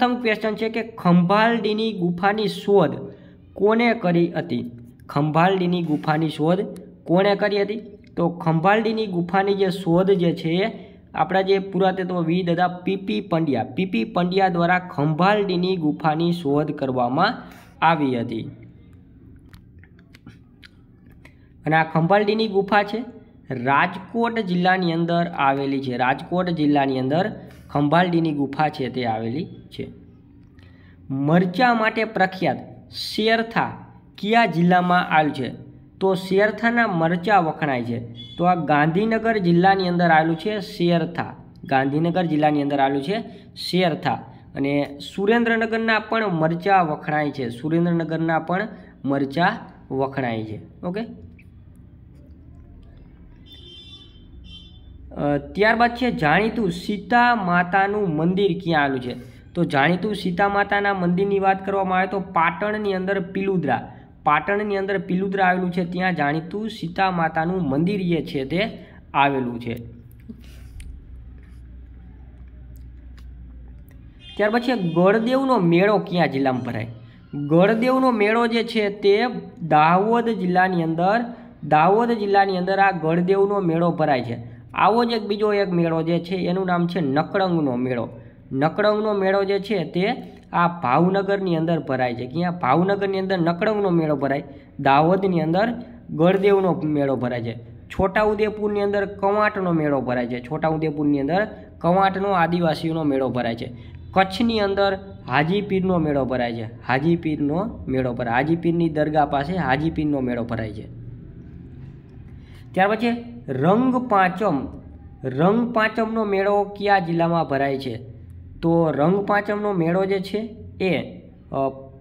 પ્રથમ ક્વેશ્ચન છે કે ખંભાલડીની ગુફાની શોધ કોને કરી હતી ખંભાલડીની ગુફાની શોધ કોણે કરી હતી તો ખંભાલડીની ગુફાની જે શોધ જે છે આપણા જે પુરાતત્વવિદ હતા પીપી પંડ્યા પીપી પંડ્યા દ્વારા ખંભાલડીની ગુફાની શોધ કરવામાં આવી હતી અને આ ખંભાલડીની ગુફા છે રાજકોટ જિલ્લાની અંદર આવેલી છે રાજકોટ જિલ્લાની અંદર ખંભાલડીની ગુફા છે તે આવેલી છે મરચા માટે પ્રખ્યાત શેરથા કયા જિલ્લામાં આવ્યું છે તો શેરથાના મરચા વખણાય છે તો આ ગાંધીનગર જિલ્લાની અંદર આવેલું છે શેરથા ગાંધીનગર જિલ્લાની અંદર આવેલું છે શેરથા અને સુરેન્દ્રનગરના પણ મરચા વખણાય છે સુરેન્દ્રનગરના પણ મરચા વખણાય છે ઓકે ત્યારબાદ છે જાણીતું સીતા માતાનું મંદિર ક્યાં આવેલું છે તો જાણીતું સીતા માતાના મંદિરની વાત કરવામાં આવે તો પાટણની અંદર પિલુદ્રા પાટણની અંદર પિલુદ્રા આવેલું છે ત્યાં જાણીતું સીતા માતાનું મંદિર જે છે તે આવેલું છે ત્યાર પછી ગળદેવનો મેળો ક્યાં જિલ્લામાં ભરાય ગળદેવનો મેળો જે છે તે દાહોદ જિલ્લાની અંદર દાહોદ જિલ્લાની અંદર આ ગળદેવનો મેળો ભરાય છે આવો જ એક બીજો એક મેળો જે છે એનું નામ છે નકળંગનો મેળો નકળંગનો મેળો જે છે તે આ ભાવનગરની અંદર ભરાય છે ક્યાં ભાવનગરની અંદર નકળંગનો મેળો ભરાય દાહોદની અંદર ગળદેવનો મેળો ભરાય છે છોટાઉદેપુરની અંદર કવાંટનો મેળો ભરાય છે છોટાઉદેપુરની અંદર કવાંટનો આદિવાસીઓનો મેળો ભરાય છે કચ્છની અંદર હાજીપીરનો મેળો ભરાય છે હાજીપીરનો મેળો ભરાય હાજીપીરની દરગાહ પાસે હાજીપીરનો મેળો ભરાય છે ત્યાર પછી રંગ પાંચમ રંગ પાંચમનો મેળો કયા જિલ્લામાં ભરાય છે તો રંગ પાંચમનો મેળો જે છે એ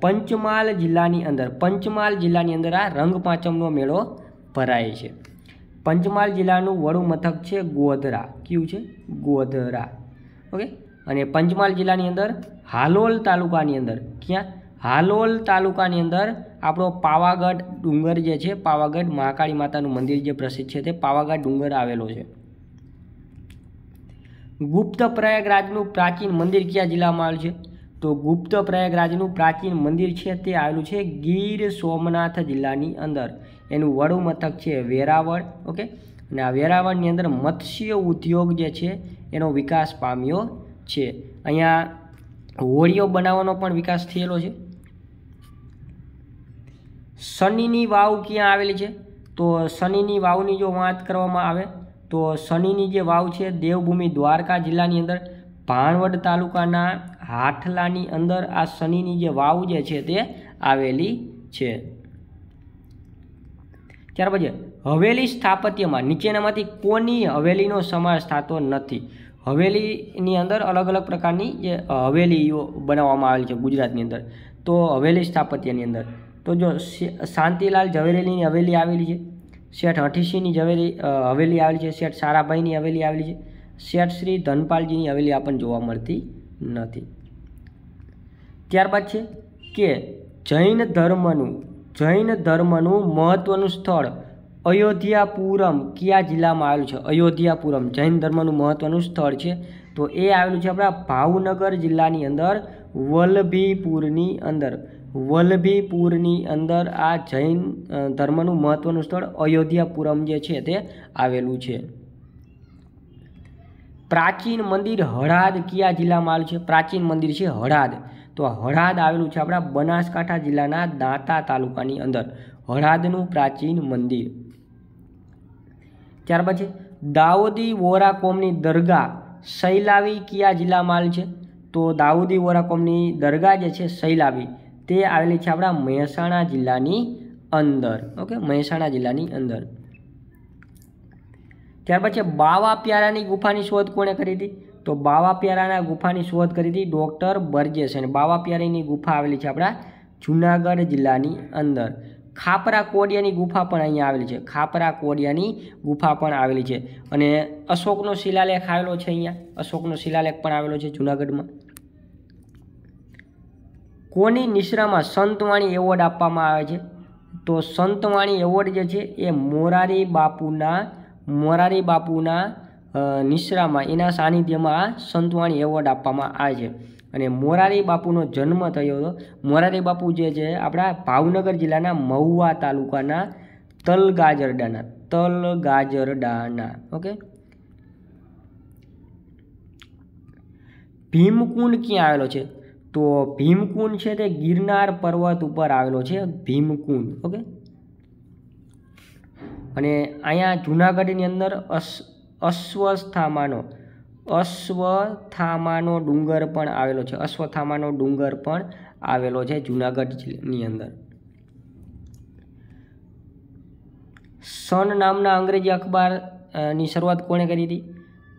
પંચમહાલ જિલ્લાની અંદર પંચમહાલ જિલ્લાની અંદર આ રંગ પાંચમનો મેળો ભરાય છે પંચમહાલ જિલ્લાનું વડુ મથક છે ગોધરા કયું છે ગોધરા ઓકે અને પંચમહાલ જિલ્લાની અંદર હાલોલ તાલુકાની અંદર ક્યાં હાલોલ તાલુકાની અંદર આપણો પાવાગઢ ડુંગર જે છે પાવાગઢ મહાકાળી માતાનું મંદિર જે પ્રસિદ્ધ છે તે પાવાગઢ ડુંગર આવેલો છે ગુપ્ત પ્રયાગરાજનું પ્રાચીન મંદિર કયા જિલ્લામાં આવેલું છે તો ગુપ્ત પ્રયાગરાજનું પ્રાચીન મંદિર છે તે આવેલું છે ગીર સોમનાથ જિલ્લાની અંદર એનું વડું મથક છે વેરાવળ ઓકે અને આ વેરાવળની અંદર મત્સ્ય ઉદ્યોગ જે છે એનો વિકાસ પામ્યો છે અહીંયા હોળીઓ બનાવવાનો પણ વિકાસ થયેલો છે શનિની વાવ ક્યાં આવેલી છે તો શનિની વાવની જો વાત કરવામાં આવે તો શનિની જે વાવ છે દેવભૂમિ દ્વારકા જિલ્લાની અંદર ભાણવડ તાલુકાના હાથલાની અંદર આ શનિની જે વાવ જે છે તે આવેલી છે ત્યાર પછી હવેલી સ્થાપત્યમાં નીચેનામાંથી કોની હવેલીનો સમાવેશ થતો નથી હવેલીની અંદર અલગ અલગ પ્રકારની જે હવેલીઓ બનાવવામાં આવેલી છે ગુજરાતની અંદર તો હવેલી સ્થાપત્યની અંદર તો જો શાંતિલાલ ઝવેરીની હવેલી આવેલી છે શેઠ હઠીસીની ઝવેરી હવેલી આવેલી છે શેઠ સારાભાઈની હવેલી આવેલી છે શેઠ શ્રી ધનપાલજીની હવેલી આપણને જોવા મળતી નથી ત્યારબાદ છે કે જૈન ધર્મનું જૈન ધર્મનું મહત્ત્વનું સ્થળ અયોધ્યાપુરમ કયા જિલ્લામાં આવેલું છે અયોધ્યાપુરમ જૈન ધર્મનું મહત્વનું સ્થળ છે તો એ આવેલું છે આપણા ભાવનગર જિલ્લાની અંદર વલ્લભીપુરની અંદર વલ્લભીપુરની અંદર આ જૈન ધર્મનું મહત્ત્વનું સ્થળ અયોધ્યાપુરમ જે છે તે આવેલું છે પ્રાચીન મંદિર હળાદ કયા જિલ્લામાં આવેલું છે પ્રાચીન મંદિર છે હળાદ તો હળાદ આવેલું છે આપણા બનાસકાંઠા જિલ્લાના દાંતા તાલુકાની અંદર હળાદનું પ્રાચીન મંદિર ત્યાર પછી દાઉદી વોરાકોમની દરગાહ શૈલાવી કયા જિલ્લામાં આવેલ છે તો દાઉદી વોરાકોમની દરગાહ જે છે શૈલાવી તે આવેલી છે આપણા મહેસાણા જિલ્લાની અંદર ઓકે મહેસાણા જિલ્લાની અંદર ત્યાર પછી બાવા પ્યારાની ગુફાની શોધ કોણે કરી હતી તો બાવા પ્યારાના ગુફાની શોધ કરી હતી ડૉક્ટર બર્જેસ અને બાવા પ્યારાની ગુફા આવેલી છે આપણા જુનાગઢ જિલ્લાની અંદર ખાપરા કોડિયાની ગુફા પણ અહીંયા આવેલી છે ખાપરા કોડિયાની ગુફા પણ આવેલી છે અને અશોકનો શિલાલેખ આવેલો છે અહીંયા અશોકનો શિલાલેખ પણ આવેલો છે જુનાગઢમાં કોની નિશ્રામાં સંતવાણી એવોર્ડ આપવામાં આવે છે તો સંતવાણી એવોર્ડ જે છે એ મોરારી બાપુના મોરારી બાપુના નિશ્રામાં એના સાનિધ્યમાં આ સંતવાણી એવોર્ડ આપવામાં આવે છે અને મોરારી બાપુનો જન્મ થયો હતો મોરારી બાપુ જે છે આપણા ભાવનગર જિલ્લાના મહુવા તાલુકાના તલગાજરડાના તલગાજરડાના ઓકે ભીમકુંડ ક્યાં આવેલો છે તો ભીમકુંડ છે તે ગિરનાર પર્વત ઉપર આવેલો છે ભીમકુંડ ઓકે અને અહીંયા જૂનાગઢની અંદર અશ અશ્વસ્થામાનો અશ્વથામાનો ડુંગર પણ આવેલો છે અશ્વથામાનો ડુંગર પણ આવેલો છે જૂનાગઢની અંદર સન નામના અંગ્રેજી અખબારની શરૂઆત કોણે કરી હતી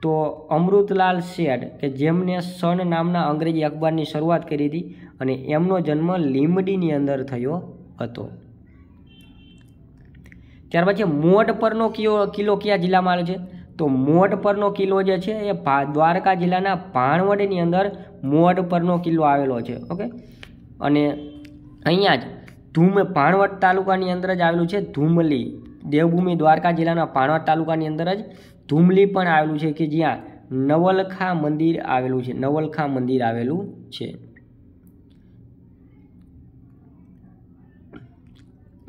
તો અમૃતલાલ શેઠ કે જેમને સન નામના અંગ્રેજી અખબારની શરૂઆત કરી હતી અને એમનો જન્મ લીમડીની અંદર થયો હતો ત્યાર પછી મોઢ પરનો કિયો કિલ્લો કયા જિલ્લામાં આવે છે તો મોઢ પરનો કિલ્લો જે છે એ દ્વારકા જિલ્લાના ભાણવડની અંદર મોઢ પરનો કિલ્લો આવેલો છે ઓકે અને અહીંયા જ ધૂમ ભાણવડ તાલુકાની અંદર જ આવેલું છે ધૂમલી દેવભૂમિ દ્વારકા જિલ્લાના પાણવટ તાલુકાની અંદર જ ધૂમલી પણ આવેલું છે કે જ્યાં નવલખા મંદિર આવેલું છે નવલખા મંદિર આવેલું છે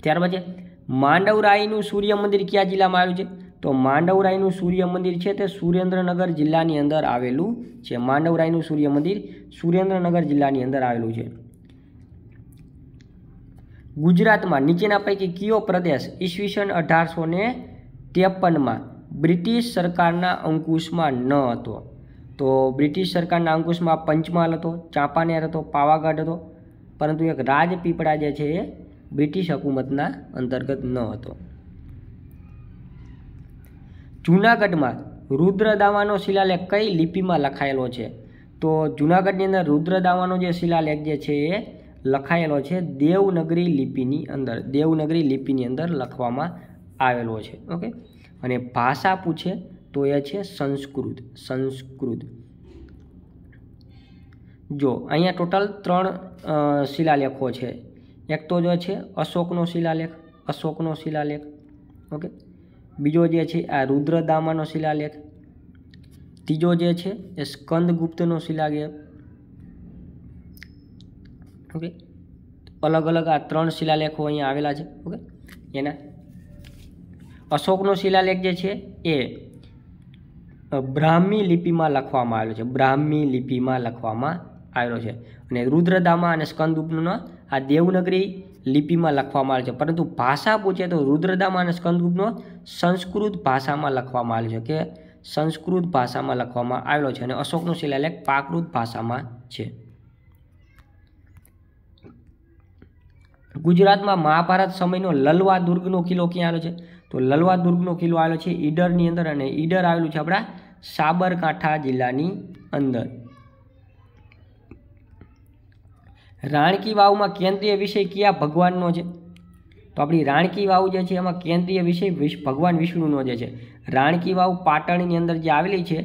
ત્યાર પછી માંડવરાયનું સૂર્ય મંદિર કયા જિલ્લામાં આવ્યું છે તો માંડવરાયનું સૂર્ય મંદિર છે તે સુરેન્દ્રનગર જિલ્લાની અંદર આવેલું છે માંડવરાયનું સૂર્ય મંદિર સુરેન્દ્રનગર જિલ્લાની અંદર આવેલું છે ગુજરાતમાં નીચેના પૈકી કયો પ્રદેશ ઈસવીસન અઢારસો ને ત્રેપનમાં બ્રિટિશ સરકારના અંકુશમાં ન હતો તો બ્રિટિશ સરકારના અંકુશમાં પંચમહાલ હતો ચાંપાનેર હતો પાવાગઢ હતો પરંતુ એક રાજપીપળા જે છે એ બ્રિટિશ હકુમતના અંતર્ગત ન હતો જૂનાગઢમાં રુદ્રદાવાનો શિલાલેખ કઈ લિપિમાં લખાયેલો છે તો જૂનાગઢની અંદર રુદ્રદાવાનો જે શિલાલેખ જે છે એ લખાયેલો છે દેવનગરી લિપિની અંદર દેવનગરી લિપિની અંદર લખવામાં આવેલો છે ઓકે અને ભાષા પૂછે તો એ છે સંસ્કૃત સંસ્કૃત જો અહીંયા ટોટલ ત્રણ શિલાલેખો છે એક તો જો છે અશોકનો શિલાલેખ અશોકનો શિલાલેખ ઓકે બીજો જે છે આ રુદ્રદામાનો શિલાલેખ ત્રીજો જે છે એ સ્કંદગુપ્તનો શિલાલેખ ઓકે અલગ અલગ આ ત્રણ શિલાલેખો અહીંયા આવેલા છે ઓકે એના અશોકનો શિલાલેખ જે છે એ બ્રાહ્મી લિપિમાં લખવામાં આવેલો છે બ્રાહ્મી લિપિમાં લખવામાં આવેલો છે અને રુદ્રદામા અને સ્કંદગુપ્તનો આ દેવનગરી લિપિમાં લખવામાં આવે છે પરંતુ ભાષા પૂછે તો રુદ્રદામા અને સ્કંદગુપ્તનો સંસ્કૃત ભાષામાં લખવામાં આવેલો છે કે સંસ્કૃત ભાષામાં લખવામાં આવેલો છે અને અશોકનો શિલાલેખ પાકૃત ભાષામાં છે ગુજરાતમાં મહાભારત સમયનો લલવા દુર્ગનો કિલ્લો ક્યાં આવેલો છે તો લલવા દુર્ગનો કિલ્લો આવેલો છે ઈડરની અંદર અને ઈડર આવેલું છે આપણા સાબરકાંઠા જિલ્લાની અંદર રાણકી વાવમાં કેન્દ્રીય વિષય ક્યાં ભગવાનનો છે તો આપણી રાણકી વાવ જે છે એમાં કેન્દ્રીય વિષય ભગવાન વિષ્ણુનો જે છે રાણકી વાવ પાટણની અંદર જે આવેલી છે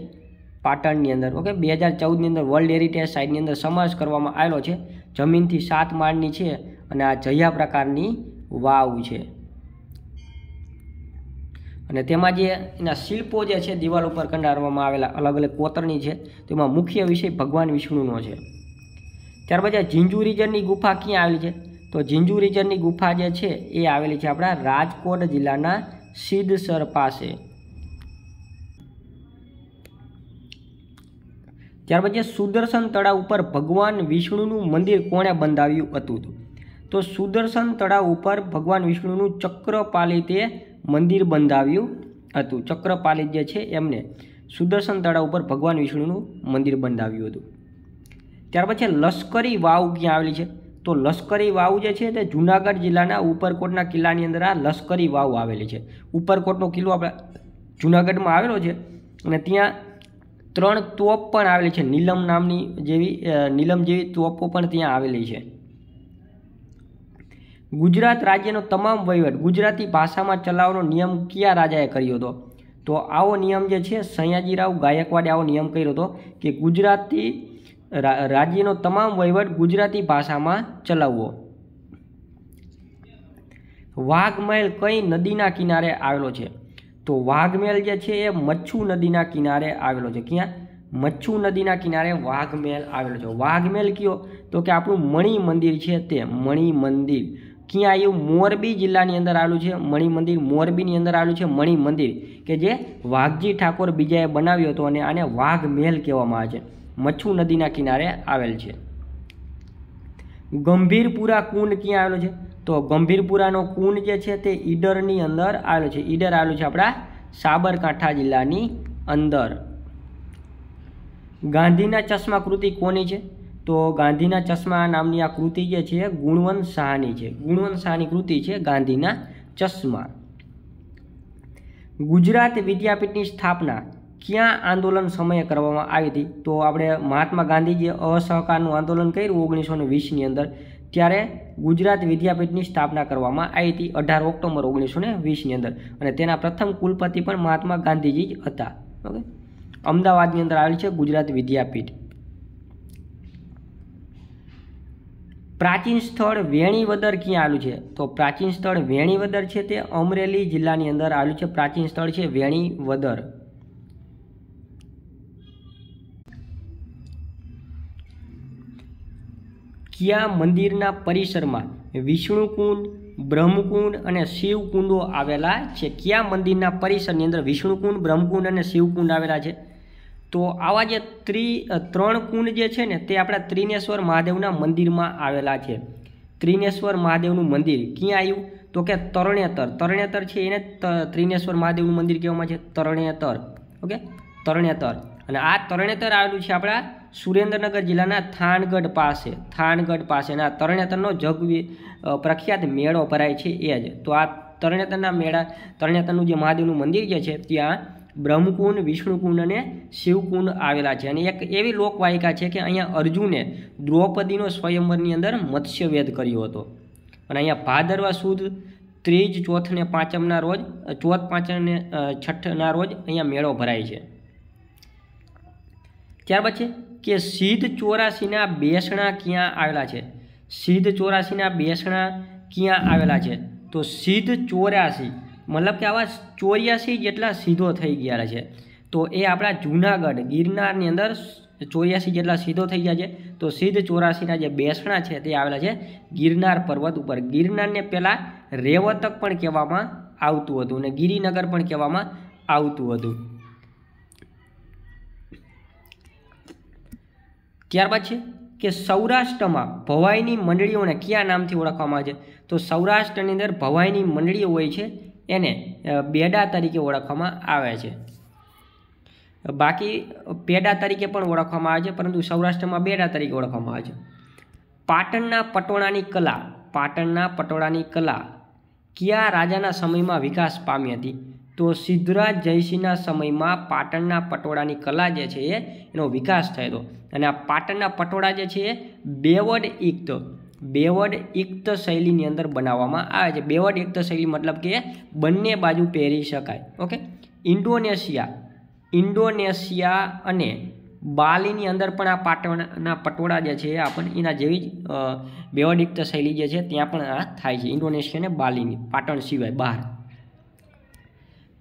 પાટણની અંદર ઓકે બે હજાર ચૌદની અંદર વર્લ્ડ હેરિટેજ સાઇટની અંદર સમાવેશ કરવામાં આવેલો છે જમીનથી સાત માળની છે અને આ જયા પ્રકારની વાવ છે અને તેમાં જે એના શિલ્પો જે છે દિવાલ ઉપર કંડારવામાં આવેલા અલગ અલગ કોતરની છે તેમાં મુખ્ય વિષય ભગવાન વિષ્ણુનો છે ત્યારબાદ આ ઝીંઝુ રિજનની ગુફા ક્યાં આવેલી છે તો જીંજુ રિજનની ગુફા જે છે એ આવેલી છે આપણા રાજકોટ જિલ્લાના સિદ્ધસર પાસે ત્યારબાદ જે સુદર્શન તળાવ ઉપર ભગવાન વિષ્ણુનું મંદિર કોણે બંધાવ્યું હતું તો સુદર્શન તળાવ ઉપર ભગવાન વિષ્ણુનું ચક્રપાલિતે મંદિર બંધાવ્યું હતું ચક્રપાલિત જે છે એમને સુદર્શન તળાવ ઉપર ભગવાન વિષ્ણુનું મંદિર બંધાવ્યું હતું ત્યાર પછી લશ્કરી વાવ ક્યાં આવેલી છે તો લશ્કરી વાવ જે છે તે જૂનાગઢ જિલ્લાના ઉપરકોટના કિલ્લાની અંદર આ લશ્કરી વાવ આવેલી છે ઉપરકોટનો કિલ્લો આપણા જૂનાગઢમાં આવેલો છે અને ત્યાં ત્રણ તોપ પણ આવેલી છે નીલમ નામની જેવી નીલમ જેવી તોપો પણ ત્યાં આવેલી છે ગુજરાત રાજ્યનો તમામ વહીવટ ગુજરાતી ભાષામાં ચલાવવાનો નિયમ કયા રાજાએ કર્યો હતો તો આવો નિયમ જે છે સયાજીરાવ ગાયકવાડે આવો નિયમ કર્યો હતો કે ગુજરાતી રાજ્યનો તમામ વહીવટ ગુજરાતી ભાષામાં ચલાવવો વાઘમહેલ કઈ નદીના કિનારે આવેલો છે તો વાઘમહેલ જે છે એ મચ્છુ નદીના કિનારે આવેલો છે ક્યાં મચ્છુ નદીના કિનારે વાઘમહેલ આવેલો છે વાઘમહેલ કયો તો કે આપણું મણિ મંદિર છે તે મણિ મંદિર ક્યાં આવ્યું મોરબી જિલ્લાની અંદર આવેલું છે મણિ મંદિર મોરબીની અંદર આવેલું છે મણિ મંદિર કે જે વાઘજી ઠાકોર બીજાએ બનાવ્યું હતું અને આને વાઘ મહેલ કહેવામાં આવે છે મચ્છુ નદીના કિનારે આવેલ છે ગંભીરપુરા કુંડ ક્યાં આવેલું છે તો ગંભીરપુરાનો કુંડ જે છે તે ઈડરની અંદર આવેલો છે ઈડર આવેલું છે આપણા સાબરકાંઠા જિલ્લાની અંદર ગાંધીના ચશ્મા કૃતિ કોની છે તો ગાંધીના ચશ્મા નામની આ કૃતિ જે છે ગુણવંત શાહની છે ગુણવંત શાહની કૃતિ છે ગાંધીના ચશ્મા ગુજરાત વિદ્યાપીઠની સ્થાપના ક્યાં આંદોલન સમયે કરવામાં આવી હતી તો આપણે મહાત્મા ગાંધીજીએ અસહકારનું આંદોલન કર્યું ઓગણીસો ને વીસની અંદર ત્યારે ગુજરાત વિદ્યાપીઠની સ્થાપના કરવામાં આવી હતી અઢાર ઓક્ટોબર ઓગણીસો ને વીસની અંદર અને તેના પ્રથમ કુલપતિ પણ મહાત્મા ગાંધીજી જ હતા ઓકે અમદાવાદની અંદર આવેલી છે ગુજરાત વિદ્યાપીઠ પ્રાચીન સ્થળ વેણીવદર ક્યાં આવેલું છે તો પ્રાચીન સ્થળ વેણીવદર છે તે અમરેલી જિલ્લાની અંદર આવેલું છે પ્રાચીન સ્થળ છે વેણીવદર ક્યાં મંદિરના પરિસરમાં વિષ્ણુકુંડ બ્રહ્મકુંડ અને શિવકુંડો આવેલા છે ક્યાં મંદિરના પરિસરની અંદર વિષ્ણુકુંડ બ્રહ્મકુંડ અને શિવકુંડ આવેલા છે તો આવા જે ત્રિ ત્રણ કુંડ જે છે ને તે આપણા ત્રિનેશ્વર મહાદેવના મંદિરમાં આવેલા છે ત્રિનેશ્વર મહાદેવનું મંદિર ક્યાં આવ્યું તો કે તરણેતર તરણેતર છે એને ત્રિનેશ્વર મહાદેવનું મંદિર કહેવામાં છે તરણેતર ઓકે તરણેતર અને આ તરણેતર આવેલું છે આપણા સુરેન્દ્રનગર જિલ્લાના થાણગઢ પાસે થાણગઢ પાસે અને આ તરણેતરનો જગ પ્રખ્યાત મેળો ભરાય છે એ જ તો આ તરણેતરના મેળા તરણેતરનું જે મહાદેવનું મંદિર જે છે ત્યાં બ્રહ્મકુંડ વિષ્ણુકુંડ અને શિવકુંડ આવેલા છે અને એક એવી લોકવાયિકા છે કે અહીંયા અર્જુને દ્રૌપદીનો સ્વયંવરની અંદર મત્સ્યવેદ કર્યો હતો અને અહીંયા ભાદરવા સુદ ત્રીજ ચોથ ને પાંચમના રોજ ચોથ પાંચમને છઠ્ઠના રોજ અહીંયા મેળો ભરાય છે ત્યાર પછી કે સિદ્ધ ચોરાસીના બેસણા ક્યાં આવેલા છે સિદ્ધ ચોરાસીના બેસણા ક્યાં આવેલા છે તો સિદ્ધ ચોરાસી મતલબ કે આવા ચોર્યાસી જેટલા સીધો થઈ ગયા છે તો એ આપણા જૂનાગઢ ગિરનારની અંદર ચોર્યાસી જેટલા સીધો થઈ ગયા છે તો સિદ્ધ ચોરાસીના જે બેસણા છે તે આવેલા છે ગિરનાર પર્વત ઉપર ગિરનારને પહેલાં રેવતક પણ કહેવામાં આવતું હતું અને ગિરિનગર પણ કહેવામાં આવતું હતું ત્યારબાદ છે કે સૌરાષ્ટ્રમાં ભવાઈની મંડળીઓને કયા નામથી ઓળખવામાં આવે છે તો સૌરાષ્ટ્રની અંદર ભવાઈની મંડળીઓ હોય છે એને બેડા તરીકે ઓળખવામાં આવે છે બાકી પેડા તરીકે પણ ઓળખવામાં આવે છે પરંતુ સૌરાષ્ટ્રમાં બેડા તરીકે ઓળખવામાં આવે છે પાટણના પટોળાની કલા પાટણના પટોળાની કલા કયા રાજાના સમયમાં વિકાસ પામી હતી તો સિદ્ધરાજ જયસિંહના સમયમાં પાટણના પટોળાની કલા જે છે એનો વિકાસ થયેલો અને આ પાટણના પટોળા જે છે એ બેવડ ઇક્ત બેવડ ઇક્ત શૈલીની અંદર બનાવવામાં આવે છે બેવડ ઇક્ત શૈલી મતલબ કે બંને બાજુ પહેરી શકાય ઓકે ઇન્ડોનેશિયા ઇન્ડોનેશિયા અને બાલીની અંદર પણ આ પાટણના પટોળા જે છે આપણને એના જેવી જ બેવડ ઇક્ત શૈલી જે છે ત્યાં પણ આ થાય છે ઇન્ડોનેશિયા અને બાલીની પાટણ સિવાય બહાર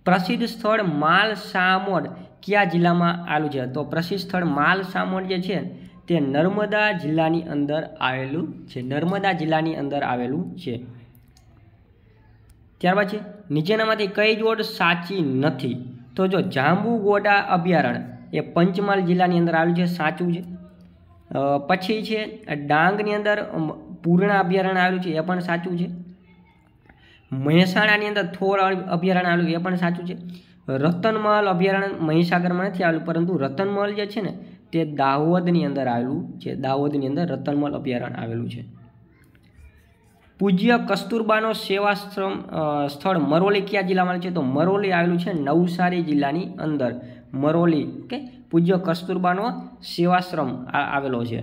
પ્રસિદ્ધ સ્થળ માલ સામોડ કયા જિલ્લામાં આવેલું છે તો પ્રસિદ્ધ સ્થળ માલ સામોડ જે છે તે નર્મદા જિલ્લાની અંદર આવેલું છે નર્મદા જિલ્લાની અંદર આવેલું છે ત્યારબાદ છે નીચેનામાંથી કઈ જોડ સાચી નથી તો જો જાંબુગોડા અભયારણ્ય એ પંચમહાલ જિલ્લાની અંદર આવેલું છે સાચું છે પછી છે ડાંગની અંદર પૂર્ણ અભયારણ્ય આવેલું છે એ પણ સાચું છે મહેસાણાની અંદર થોર અભયારણ્ય આવેલું એ પણ સાચું છે રતનમહલ અભયારણ્ય મહીસાગરમાં નથી આવેલું પરંતુ રતનમહલ જે છે ને તે દાહોદની અંદર આવેલું છે દાહોદની અંદર રતનમલ અભયારણ્ય આવેલું છે પૂજ્ય કસ્તુરબાનો સેવાશ્રમ સ્થળ મરોલી કયા જિલ્લામાં છે તો મરોલી આવેલું છે નવસારી જિલ્લાની અંદર મરોલી કે પૂજ્ય કસ્તુરબાનો સેવાશ્રમ આવેલો છે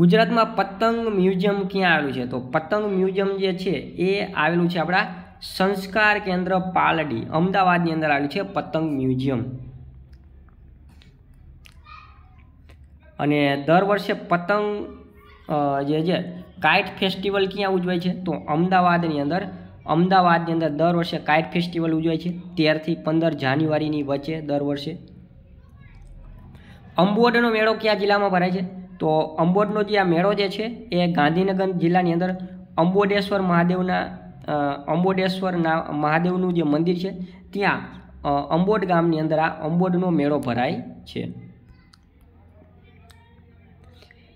ગુજરાતમાં પતંગ મ્યુઝિયમ ક્યાં આવેલું છે તો પતંગ મ્યુઝિયમ જે છે એ આવેલું છે આપણા સંસ્કાર કેન્દ્ર પાલડી અમદાવાદની અંદર આવેલું છે પતંગ મ્યુઝિયમ અને દર વર્ષે પતંગ જે છે કાઇટ ફેસ્ટિવલ ક્યાં ઉજવાય છે તો અમદાવાદની અંદર અમદાવાદની અંદર દર વર્ષે કાઇટ ફેસ્ટિવલ ઉજવાય છે તેરથી પંદર જાન્યુઆરીની વચ્ચે દર વર્ષે અંબોડનો મેળો કયા જિલ્લામાં ભરાય છે તો અંબોડનો જે આ મેળો જે છે એ ગાંધીનગર જિલ્લાની અંદર અંબોડેશ્વર મહાદેવના અંબોડેશ્વરના મહાદેવનું જે મંદિર છે ત્યાં અંબોડ ગામની અંદર આ અંબોડનો મેળો ભરાય છે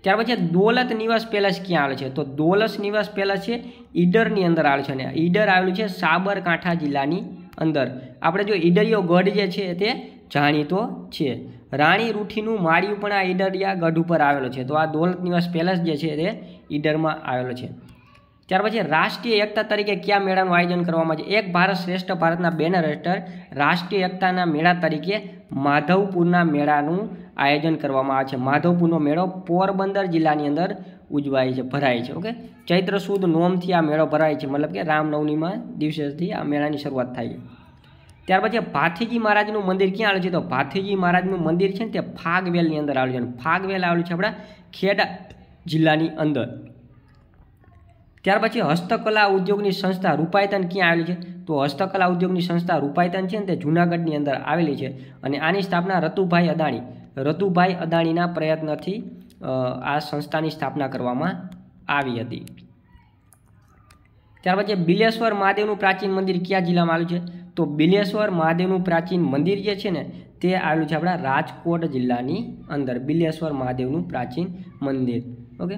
ત્યાર પછી દોલત નિવાસ પેલેસ ક્યાં આવેલ છે તો દોલત નિવાસ પેલેસ છે ઈડરની અંદર આવે છે અને ઈડર આવેલું છે સાબરકાંઠા જિલ્લાની અંદર આપણે જો ઈડરિયો ગઢ જે છે તે જાણીતો છે રાણી રૂઠીનું માળિયું પણ આ ઈડરિયા ગઢ ઉપર આવેલો છે તો આ દોલત નિવાસ પેલેસ જે છે તે ઈડરમાં આવેલો છે ત્યાર પછી રાષ્ટ્રીય એકતા તરીકે કયા મેળાનું આયોજન કરવામાં છે એક ભારત શ્રેષ્ઠ ભારતના બેનર હેઠળ રાષ્ટ્રીય એકતાના મેળા તરીકે માધવપુરના મેળાનું આયોજન કરવામાં આવે છે માધવપુરનો મેળો પોરબંદર જિલ્લાની અંદર ઉજવાય છે ભરાય છે ઓકે ચૈત્ર સુદ નોમથી આ મેળો ભરાય છે મતલબ કે રામનવમીમાં દિવસેથી આ મેળાની શરૂઆત થાય છે ત્યાર પછી ભાથીજી મહારાજનું મંદિર ક્યાં આવ્યું છે તો ભાથીજી મહારાજનું મંદિર છે ને તે ફાગવેલની અંદર આવેલું છે ફાગવેલ આવેલું છે આપણા ખેડા જિલ્લાની અંદર ત્યાર પછી હસ્તકલા ઉદ્યોગની સંસ્થા રૂપાયતન ક્યાં આવેલી છે તો હસ્તકલા ઉદ્યોગની સંસ્થા રૂપાયતન છે ને તે જૂનાગઢની અંદર આવેલી છે અને આની સ્થાપના રતુભાઈ અદાણી રતુભાઈ અદાણીના પ્રયત્નથી આ સંસ્થાની સ્થાપના કરવામાં આવી હતી ત્યાર પછી બિલેશ્વર મહાદેવનું પ્રાચીન મંદિર ક્યાં જિલ્લામાં આવ્યું છે તો બિલેશ્વર મહાદેવનું પ્રાચીન મંદિર જે છે ને તે આવેલું છે આપણા રાજકોટ જિલ્લાની અંદર બિલેશ્વર મહાદેવનું પ્રાચીન મંદિર ઓકે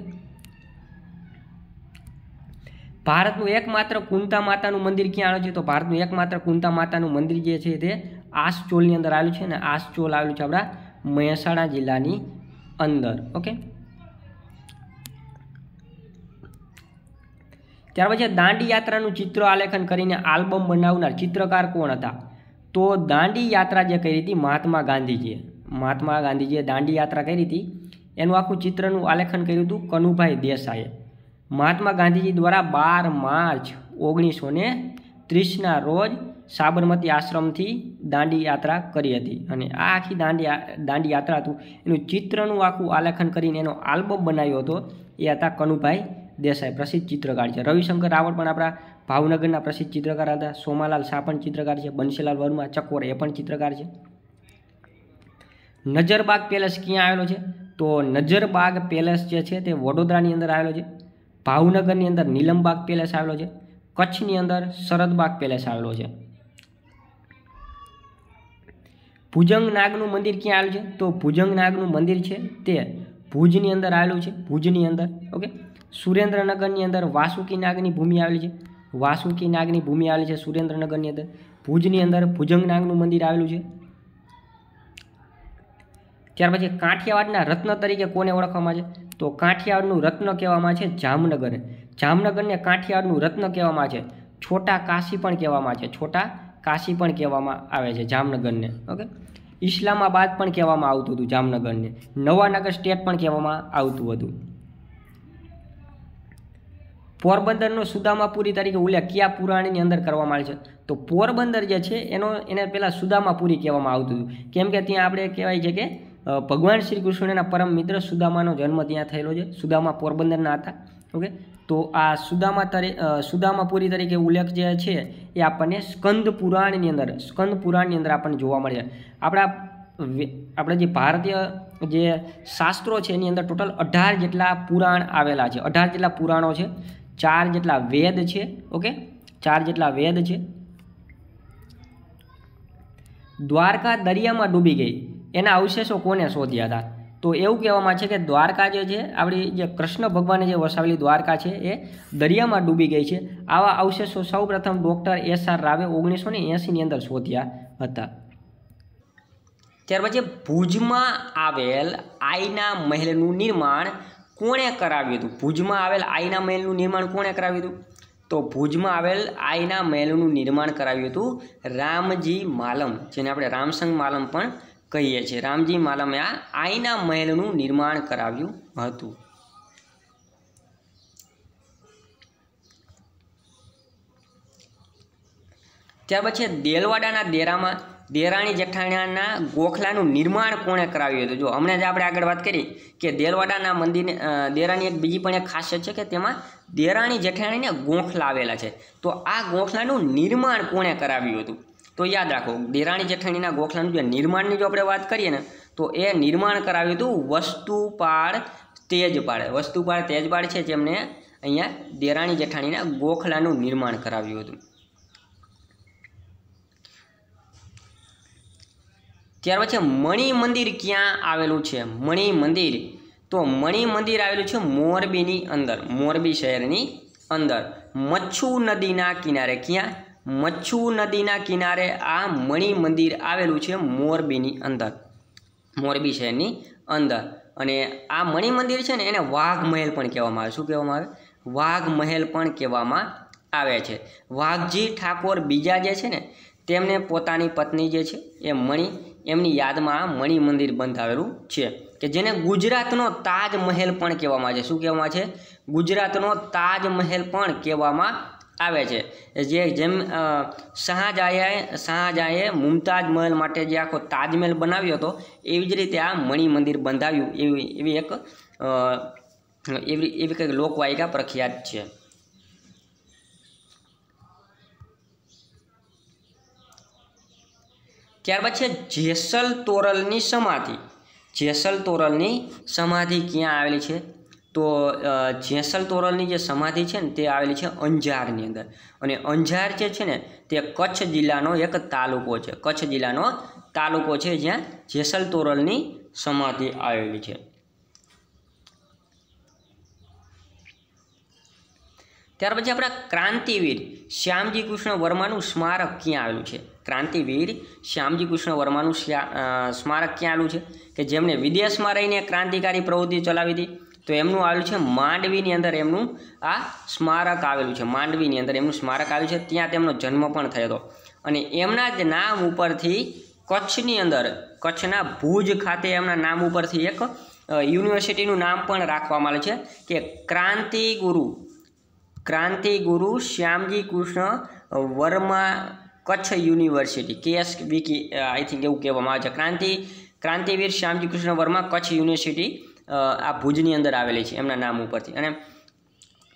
ભારતનું એકમાત્ર કુંતા માતાનું મંદિર ક્યાં આવેલું છે તો ભારતનું એકમાત્ર કુંતા માતાનું મંદિર જે છે તે આસચોલની અંદર આવેલું છે ને આસચોલ આવેલું છે આપણા મહેસાણા જિલ્લાની અંદર ઓકે ત્યાર પછી દાંડી યાત્રાનું ચિત્ર આલેખન કરીને આલ્બમ બનાવનાર ચિત્રકાર કોણ હતા તો દાંડી યાત્રા જે કરી હતી મહાત્મા ગાંધીજીએ મહાત્મા ગાંધીજીએ દાંડી યાત્રા કરી હતી એનું આખું ચિત્રનું આલેખન કર્યું હતું કનુભાઈ દેસાઈએ મહાત્મા ગાંધીજી દ્વારા બાર માર્ચ ઓગણીસો ને ત્રીસના રોજ સાબરમતી આશ્રમથી દાંડી યાત્રા કરી હતી અને આ આખી દાંડી દાંડી યાત્રા હતું એનું ચિત્રનું આખું આલેખન કરીને એનો આલ્બમ બનાવ્યો હતો એ હતા કનુભાઈ દેસાઈ પ્રસિદ્ધ ચિત્રકાર છે રવિશંકર રાવળ પણ આપણા ભાવનગરના પ્રસિદ્ધ ચિત્રકાર હતા સોમાલાલ સાપણ ચિત્રકાર છે બંસીલાલ વર્મા ચકોર એ પણ ચિત્રકાર છે નજરબાગ પેલેસ ક્યાં આવેલો છે તો નજરબાગ પેલેસ જે છે તે વડોદરાની અંદર આવેલો છે ભાવનગરની અંદર નીલમબાગ પેલેસ આવેલો છે કચ્છની અંદર શરદબાગ પેલેસ આવેલો છે ભુજંગ નાગનું મંદિર ક્યાં આવેલું છે તો ભુજંગ નાગનું મંદિર છે તે ભુજની અંદર આવેલું છે ભુજની અંદર ઓકે સુરેન્દ્રનગરની અંદર વાસુકી નાગની ભૂમિ આવેલી છે વાસુકી નાગની ભૂમિ આવેલી છે સુરેન્દ્રનગરની અંદર ભુજની અંદર ભુજંગ નાગનું મંદિર આવેલું છે ત્યાર પછી કાઠિયાવાડના રત્ન તરીકે કોને ઓળખવામાં છે તો કાઠિયાવાડનું રત્ન કહેવામાં છે જામનગર જામનગરને કાઠિયાવાડનું રત્ન કહેવામાં છે છોટા કાશી પણ કહેવામાં છે છોટા કાશી પણ કહેવામાં આવે છે જામનગરને ઓકે ઇસ્લામાબાદ પણ કહેવામાં આવતું હતું જામનગરને નવાનગર સ્ટેટ પણ કહેવામાં આવતું હતું પોરબંદરનો સુદામાપુરી તરીકે ઉલ્લેખ કયા પુરાણની અંદર કરવામાં આવે છે તો પોરબંદર જે છે એનો એને પહેલાં સુદામાપુરી કહેવામાં આવતું હતું કેમ કે ત્યાં આપણે કહેવાય છે કે ભગવાન શ્રી કૃષ્ણના પરમ મિત્ર સુદામાનો જન્મ ત્યાં થયેલો છે સુદામા પોરબંદરના હતા ઓકે તો આ સુદામા તરી સુદામાપુરી તરીકે ઉલ્લેખ જે છે એ આપણને સ્કંદ પુરાણની અંદર સ્કંદ પુરાણની અંદર આપણને જોવા મળે આપણા આપણે જે ભારતીય જે શાસ્ત્રો છે એની અંદર ટોટલ અઢાર જેટલા પુરાણ આવેલા છે અઢાર જેટલા પુરાણો છે ચાર જેટલા વેદ છે ઓકે ચાર જેટલા વેદ છે દ્વારકા દરિયામાં ડૂબી ગઈ એના અવશેષો કોને શોધ્યા હતા તો એવું કહેવામાં છે કે દ્વારકા જે છે આપણી જે કૃષ્ણ ભગવાને જે વસાવેલી દ્વારકા છે એ દરિયામાં ડૂબી ગઈ છે આવા અવશેષો સૌપ્રથમ ડૉક્ટર એસ આર રાવે ઓગણીસો ને એંસીની અંદર શોધ્યા હતા ત્યાર પછી ભુજમાં આવેલ આઈના મહેલનું નિર્માણ કોણે કરાવ્યું હતું ભુજમાં આવેલ આઈના મહેલનું નિર્માણ કોણે કરાવ્યું હતું તો ભુજમાં આવેલ આઈના મહેલનું નિર્માણ કરાવ્યું હતું રામજી માલમ જેને આપણે રામસંગ માલમ પણ કહીએ છીએ રામજી માલમે આ આઈના મહેલનું નિર્માણ કરાવ્યું હતું ત્યાર પછી દેલવાડાના દેરામાં દેરાણી જેઠાણીયાના ગોખલાનું નિર્માણ કોણે કરાવ્યું હતું જો હમણાં જ આપણે આગળ વાત કરી કે દેલવાડાના મંદિરને દેરાણી એક બીજી પણ એક ખાસિયત છે કે તેમાં દેરાણી જેઠાણીને ગોખલા આવેલા છે તો આ ગોખલાનું નિર્માણ કોણે કરાવ્યું હતું તો યાદ રાખો દેરાણી જેઠાણીના ગોખલાનું જે નિર્માણની જો આપણે વાત કરીએ ને તો એ નિર્માણ કરાવ્યું હતું વસ્તુપાળ તેજપાળ વસ્તુપાળ તેજપાળ છે જેમને અહીંયા દેરાણી જેઠાણીના ગોખલાનું નિર્માણ કરાવ્યું હતું ત્યાર પછી મણિ મંદિર ક્યાં આવેલું છે મણિ મંદિર તો મણિ મંદિર આવેલું છે મોરબીની અંદર મોરબી શહેરની અંદર મચ્છુ નદીના કિનારે ક્યાં મચ્છુ નદીના કિનારે આ મણિ મંદિર આવેલું છે મોરબીની અંદર મોરબી શહેરની અંદર અને આ મણિ મંદિર છે ને એને વાઘ મહેલ પણ કહેવામાં આવે શું કહેવામાં આવે વાઘ મહેલ પણ કહેવામાં આવે છે વાઘજી ઠાકોર બીજા જે છે ને તેમને પોતાની પત્ની જે છે એ મણિ એમની યાદમાં આ મણિ મંદિર બંધાવેલું છે કે જેને ગુજરાતનો તાજ મહેલ પણ કહેવામાં આવે છે શું કહેવામાં છે ગુજરાતનો તાજ મહેલ પણ કહેવામાં આવે છે જે જેમ શાહજહાએ શાહજહાએ મુમતાજ મહેલ માટે જે આખો તાજમહેલ બનાવ્યો હતો એવી જ રીતે આ મણિ મંદિર બંધાવ્યું એવી એવી એક એવી એવી કંઈક લોકવાયિકા પ્રખ્યાત છે ત્યારબાદ છે જેસલ તોરલની સમાધિ જેસલ તોરલની સમાધિ ક્યાં આવેલી છે તો જેસલ તોરલની જે સમાધિ છે ને તે આવેલી છે અંજારની અંદર અને અંજાર જે છે ને તે કચ્છ જિલ્લાનો એક તાલુકો છે કચ્છ જિલ્લાનો તાલુકો છે જ્યાં જેસલ તોરલની સમાધિ આવેલી છે ત્યાર પછી આપણા ક્રાંતિવીર શ્યામજી કૃષ્ણ વર્માનું સ્મારક ક્યાં આવેલું છે ક્રાંતિવીર શ્યામજી કૃષ્ણ વર્માનું સ્મારક ક્યાં આવેલું છે કે જેમણે વિદેશમાં રહીને ક્રાંતિકારી પ્રવૃત્તિ ચલાવી હતી તો એમનું આવેલું છે માંડવીની અંદર એમનું આ સ્મારક આવેલું છે માંડવીની અંદર એમનું સ્મારક આવ્યું છે ત્યાં તેમનો જન્મ પણ થયો હતો અને એમના જ નામ ઉપરથી કચ્છની અંદર કચ્છના ભુજ ખાતે એમના નામ ઉપરથી એક યુનિવર્સિટીનું નામ પણ રાખવામાં આવ્યું છે કે ક્રાંતિ ગુરુ ક્રાંતિ ગુરુ Shyamji Krishna Varma Kutch university KS VK I think એવું કહેવામાં આવે છે ક્રાંતિ ક્રાંતિવીર શ્યામજી કૃષ્ણ વર્મા કચ્છ યુનિવર્સિટી આ ભુજની અંદર આવેલી છે એમના નામ ઉપરથી અને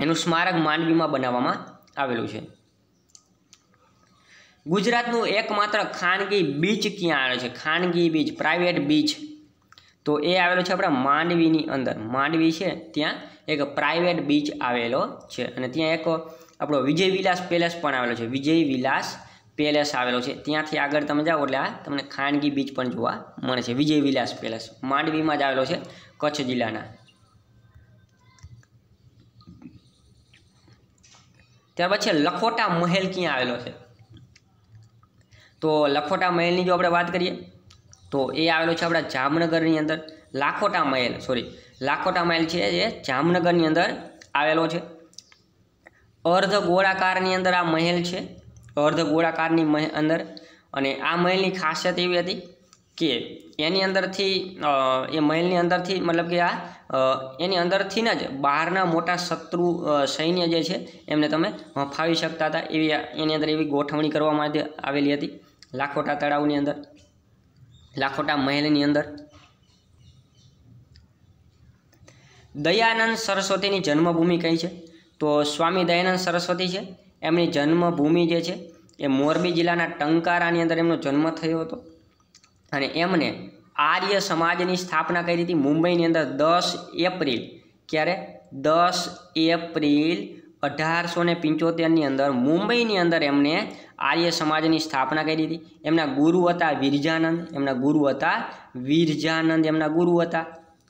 એનું સ્મારક માંડવીમાં બનાવવામાં આવેલું છે ગુજરાતનું એકમાત્ર ખાનગી બીચ ક્યાં આવેલું છે ખાનગી બીચ પ્રાઇવેટ બીચ તો એ આવેલો છે આપણા માંડવીની અંદર માંડવી છે ત્યાં એક પ્રાઇવેટ બીચ આવેલો છે અને ત્યાં એક આપણો વિજય વિલાસ પેલેસ પણ આવેલો છે વિજય વિલાસ પેલેસ આવેલો છે ત્યાંથી આગળ તમે જાઓ એટલે આ તમને ખાનગી બીચ પણ જોવા મળે છે વિજય વિલાસ પેલેસ માંડવીમાં જ આવેલો છે કચ્છ જિલ્લાના ત્યારબાદ છે લખોટા મહેલ ક્યાં આવેલો છે તો લખોટા મહેલની જો આપણે વાત કરીએ તો એ આવેલો છે આપણા જામનગરની અંદર લાખોટા મહેલ સોરી લાખોટા મહેલ છે એ જામનગરની અંદર આવેલો છે અર્ધ ગોળાકારની અંદર આ મહેલ છે અર્ધ ગોળાકારની અંદર અને આ મહેલની ખાસિયત એવી હતી કે એની અંદરથી એ મહેલની અંદરથી મતલબ કે આ એની અંદરથી જ બહારના મોટા શત્રુ સૈન્ય જે છે એમને તમે ફાવી શકતા હતા એવી એની અંદર એવી ગોઠવણી કરવામાં આવેલી હતી લાખોટા તળાવની અંદર લાખોટા મહેલની અંદર દયાનંદ સરસ્વતીની જન્મભૂમિ કઈ છે તો સ્વામી દયાનંદ સરસ્વતી છે એમની જન્મભૂમિ જે છે એ મોરબી જિલ્લાના ટંકારાની અંદર એમનો જન્મ થયો હતો અને એમને આર્ય સમાજની સ્થાપના કરી હતી મુંબઈની અંદર દસ એપ્રિલ ક્યારે દસ એપ્રિલ અઢારસો ને પંચોતેરની અંદર મુંબઈની અંદર એમને આર્ય સમાજની સ્થાપના કરી હતી એમના ગુરુ હતા વિરજાનંદ એમના ગુરુ હતા વિરજાનંદ એમના ગુરુ હતા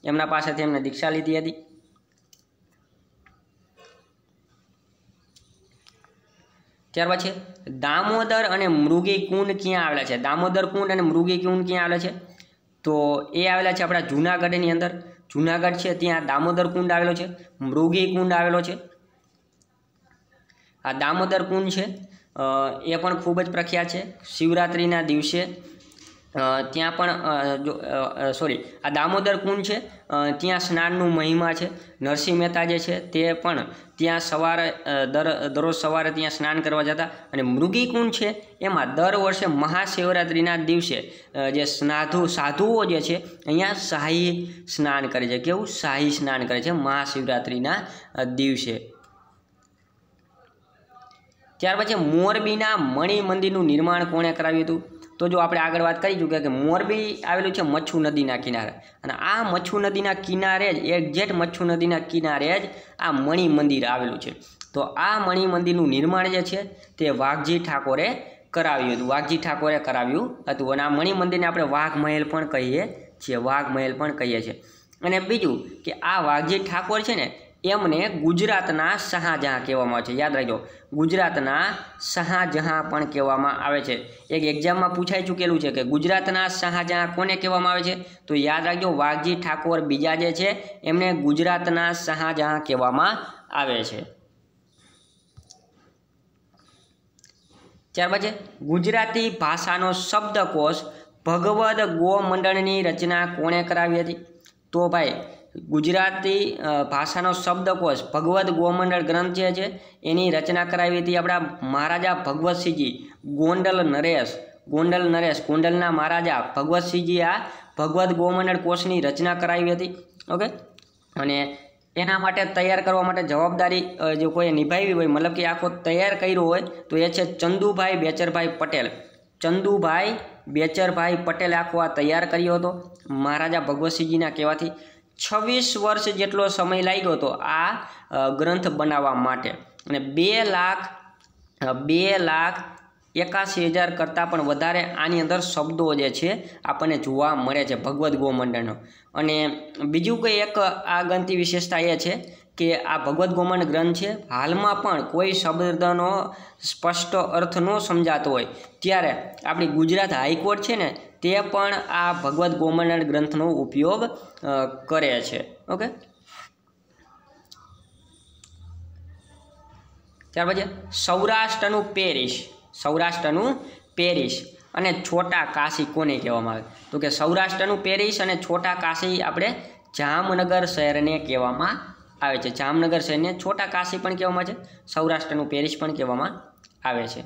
એમના પાસેથી એમને દીક્ષા લીધી હતી ત્યાર પછી દામોદર અને મૃગી કુંડ ક્યાં આવેલા છે દામોદર કુંડ અને મૃગી કુંડ ક્યાં આવેલા છે તો એ આવેલા છે આપણા જૂનાગઢની અંદર જૂનાગઢ છે ત્યાં દામોદર કુંડ આવેલો છે મૃગી કુંડ આવેલો છે આ દામોદર કુંડ છે એ પણ ખૂબ જ પ્રખ્યાત છે શિવરાત્રિના દિવસે ત્યાં પણ જો સોરી આ દામોદર કુંડ છે ત્યાં સ્નાનનું મહિમા છે નરસિંહ મહેતા જે છે તે પણ ત્યાં સવારે દર દરરોજ સવારે ત્યાં સ્નાન કરવા જતા અને મૃગી કુંડ છે એમાં દર વર્ષે મહાશિવરાત્રિના દિવસે જે સ્નાધુ સાધુઓ જે છે અહીંયા શાહી સ્નાન કરે છે કેવું શાહી સ્નાન કરે છે મહાશિવરાત્રિના દિવસે ત્યાર પછી મોરબીના મણિ મંદિરનું નિર્માણ કોણે કરાવ્યું હતું તો જો આપણે આગળ વાત કરી ચૂક્યા કે મોરબી આવેલું છે મચ્છુ નદીના કિનારે અને આ મચ્છુ નદીના કિનારે જ એક્ઝેક્ટ મચ્છુ નદીના કિનારે જ આ મણિ મંદિર આવેલું છે તો આ મણિ મંદિરનું નિર્માણ જે છે તે વાઘજી ઠાકોરે કરાવ્યું હતું વાઘજી ઠાકોરે કરાવ્યું હતું અને આ મણિ મંદિરને આપણે વાઘ મહેલ પણ કહીએ છીએ વાઘ મહેલ પણ કહીએ છીએ અને બીજું કે આ વાઘજી ઠાકોર છે ને એમને ગુજરાતના શાહજહાં કહેવામાં આવે છે યાદ રાખજો ગુજરાતના શાહજહાં પણ કહેવામાં આવે છે એક એક્ઝામમાં પૂછાઈ ચૂકેલું છે કે ગુજરાતના શાહજહાં કોને કહેવામાં આવે છે તો યાદ રાખજો વાઘજી ઠાકોર બીજા જે છે એમને ગુજરાતના શાહજહાં કહેવામાં આવે છે ત્યારબાદ છે ગુજરાતી ભાષાનો શબ્દકોષ ભગવદ ગો મંડળની રચના કોણે કરાવી હતી તો ભાઈ ગુજરાતી ભાષાનો શબ્દકોશ ભગવદ્ ગોમંડળ ગ્રંથ જે છે એની રચના કરાવી હતી આપણા મહારાજા ભગવતસિંહજી ગોંડલ નરેશ ગોંડલ નરેશ ગોંડલના મહારાજા ભગવતસિંહજી આ ભગવદ્ ગોમંડળ કોષની રચના કરાવી હતી ઓકે અને એના માટે તૈયાર કરવા માટે જવાબદારી જો કોઈ નિભાવી હોય મતલબ કે આખો તૈયાર કર્યો હોય તો એ છે ચંદુભાઈ બેચરભાઈ પટેલ ચંદુભાઈ બેચરભાઈ પટેલ આખો આ તૈયાર કર્યો હતો મહારાજા ભગવતસિંહજીના કહેવાથી છવ્વીસ વર્ષ જેટલો સમય લાગ્યો હતો આ ગ્રંથ બનાવવા માટે અને બે લાખ બે લાખ એકાસી હજાર કરતાં પણ વધારે આની અંદર શબ્દો જે છે આપણને જોવા મળે છે ભગવદ્ ગોમંડળનો અને બીજું કંઈ એક આ ગ્રંથની વિશેષતા એ છે કે આ ભગવદ્ ગોમંડ ગ્રંથ છે હાલમાં પણ કોઈ શબ્દનો સ્પષ્ટ અર્થ ન સમજાતો હોય ત્યારે આપણી ગુજરાત હાઈકોર્ટ છે ને તે પણ આ ભગવદ્ ગોમંડળ ગ્રંથનો ઉપયોગ કરે છે ઓકે ત્યાર પછી સૌરાષ્ટ્રનું પેરિસ સૌરાષ્ટ્રનું પેરિસ અને છોટા કાશી કોને કહેવામાં આવે તો કે સૌરાષ્ટ્રનું પેરિસ અને છોટા કાશી આપણે જામનગર શહેરને કહેવામાં આવે છે જામનગર શહેરને છોટા કાશી પણ કહેવામાં છે સૌરાષ્ટ્રનું પેરિસ પણ કહેવામાં આવે છે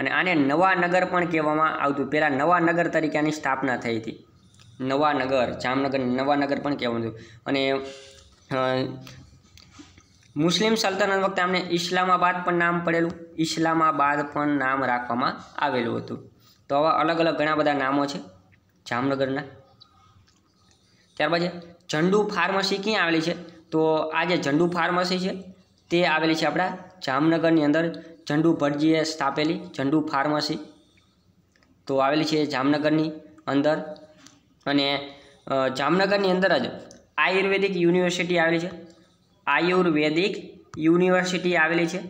અને આને નવા નગર પણ કહેવામાં આવતું પહેલાં નવા નગર તરીકે આની સ્થાપના થઈ હતી નવા નગર જામનગર નવા નગર પણ કહેવાનું હતું અને મુસ્લિમ સલ્તનત વખતે આમને ઇસ્લામાબાદ પણ નામ પડેલું ઇસ્લામાબાદ પણ નામ રાખવામાં આવેલું હતું તો આવા અલગ અલગ ઘણા બધા નામો છે જામનગરના ત્યારબાદ છે ઝંડુ ફાર્મસી ક્યાં આવેલી છે તો આ જે ઝંડુ ફાર્મસી છે તે આવેલી છે આપણા જામનગરની અંદર ચંડુ ભટજીએ સ્થાપેલી ચંડુ ફાર્મસી તો આવેલી છે જામનગરની અંદર અને જામનગરની અંદર જ આયુર્વેદિક યુનિવર્સિટી આવેલી છે આયુર્વેદિક યુનિવર્સિટી આવેલી છે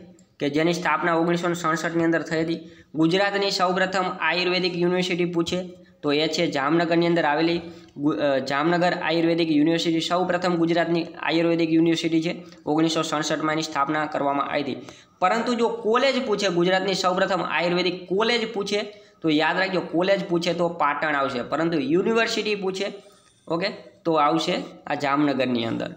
કે જેની સ્થાપના ઓગણીસો સડસઠની અંદર થઈ હતી ગુજરાતની સૌપ્રથમ આયુર્વેદિક યુનિવર્સિટી પૂછે તો એ છે જામનગરની અંદર આવેલી જામનગર આયુર્વેદિક યુનિવર્સિટી સૌપ્રથમ ગુજરાતની આયુર્વેદિક યુનિવર્સિટી છે ઓગણીસો સડસઠમાં એની સ્થાપના કરવામાં આવી હતી પરંતુ જો કોલેજ પૂછે ગુજરાતની સૌપ્રથમ આયુર્વેદિક કોલેજ પૂછે તો યાદ રાખજો કોલેજ પૂછે તો પાટણ આવશે પરંતુ યુનિવર્સિટી પૂછે ઓકે તો આવશે આ જામનગરની અંદર